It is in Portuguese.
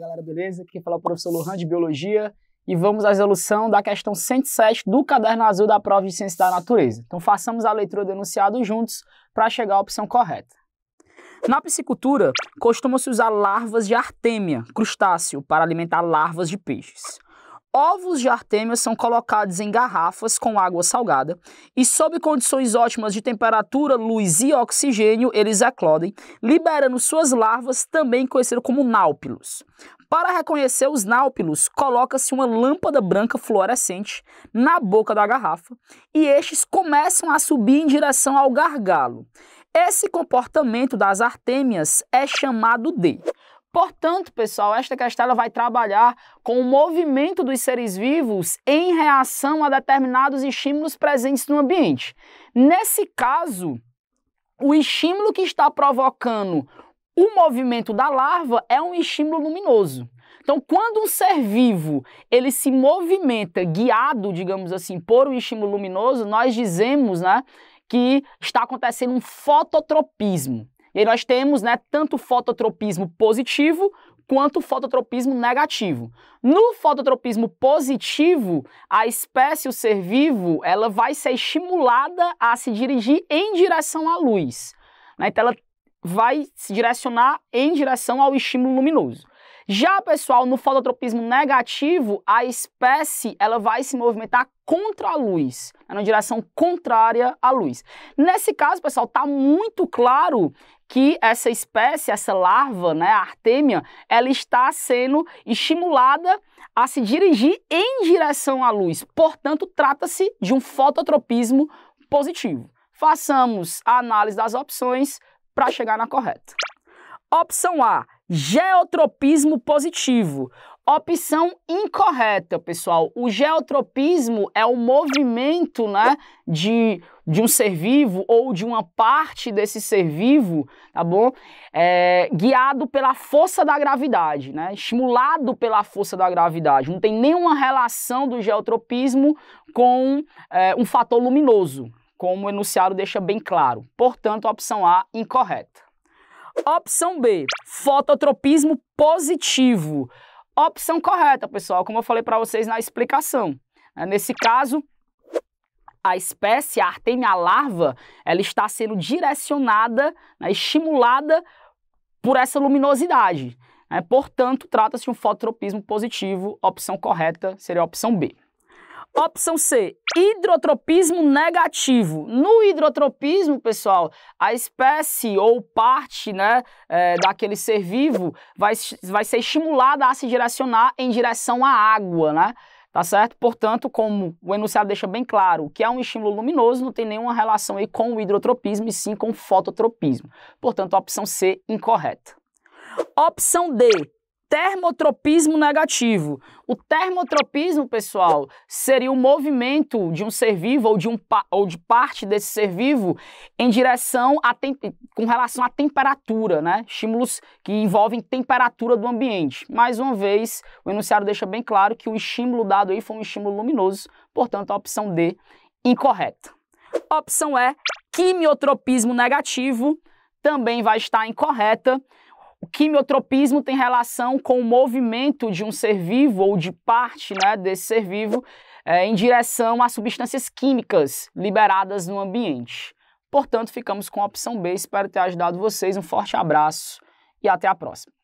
Fala galera, beleza? Aqui fala é o professor Lohan de Biologia e vamos à resolução da questão 107 do caderno azul da prova de Ciência da Natureza. Então façamos a leitura do enunciado juntos para chegar à opção correta. Na piscicultura, costuma-se usar larvas de artêmia, crustáceo, para alimentar larvas de peixes. Ovos de artemias são colocados em garrafas com água salgada e, sob condições ótimas de temperatura, luz e oxigênio, eles eclodem, liberando suas larvas, também conhecidas como náupilos. Para reconhecer os náupilos, coloca-se uma lâmpada branca fluorescente na boca da garrafa e estes começam a subir em direção ao gargalo. Esse comportamento das artêmias é chamado de Portanto, pessoal, esta questão vai trabalhar com o movimento dos seres vivos em reação a determinados estímulos presentes no ambiente. Nesse caso, o estímulo que está provocando o movimento da larva é um estímulo luminoso. Então, quando um ser vivo ele se movimenta guiado, digamos assim, por um estímulo luminoso, nós dizemos, né, que está acontecendo um fototropismo. E aí nós temos, né, tanto fototropismo positivo quanto fototropismo negativo. No fototropismo positivo, a espécie, o ser vivo, ela vai ser estimulada a se dirigir em direção à luz. Né? Então ela vai se direcionar em direção ao estímulo luminoso. Já, pessoal, no fototropismo negativo, a espécie ela vai se movimentar contra a luz, é na direção contrária à luz. Nesse caso, pessoal, está muito claro que essa espécie, essa larva, né, a artêmia, ela está sendo estimulada a se dirigir em direção à luz. Portanto, trata-se de um fototropismo positivo. Façamos a análise das opções para chegar na correta. Opção A, geotropismo positivo. Opção incorreta, pessoal. O geotropismo é o movimento né, de, de um ser vivo ou de uma parte desse ser vivo, tá bom? É, guiado pela força da gravidade, né? estimulado pela força da gravidade. Não tem nenhuma relação do geotropismo com é, um fator luminoso, como o enunciado deixa bem claro. Portanto, a opção A, incorreta. Opção B, fototropismo positivo. Opção correta, pessoal, como eu falei para vocês na explicação. É, nesse caso, a espécie, a artemia larva, ela está sendo direcionada, né, estimulada por essa luminosidade. É, portanto, trata-se de um fototropismo positivo. Opção correta seria a opção B. Opção C, hidrotropismo negativo. No hidrotropismo, pessoal, a espécie ou parte né, é, daquele ser vivo vai, vai ser estimulada a se direcionar em direção à água, né? Tá certo? Portanto, como o enunciado deixa bem claro que é um estímulo luminoso, não tem nenhuma relação aí com o hidrotropismo e sim com o fototropismo. Portanto, opção C incorreta. Opção D, termotropismo negativo. O termotropismo, pessoal, seria o movimento de um ser vivo ou de, um, ou de parte desse ser vivo em direção a com relação à temperatura, né? Estímulos que envolvem temperatura do ambiente. Mais uma vez, o enunciado deixa bem claro que o estímulo dado aí foi um estímulo luminoso, portanto, a opção D incorreta. Opção E, quimiotropismo negativo, também vai estar incorreta o quimiotropismo tem relação com o movimento de um ser vivo ou de parte né, desse ser vivo é, em direção a substâncias químicas liberadas no ambiente. Portanto, ficamos com a opção B. Espero ter ajudado vocês. Um forte abraço e até a próxima.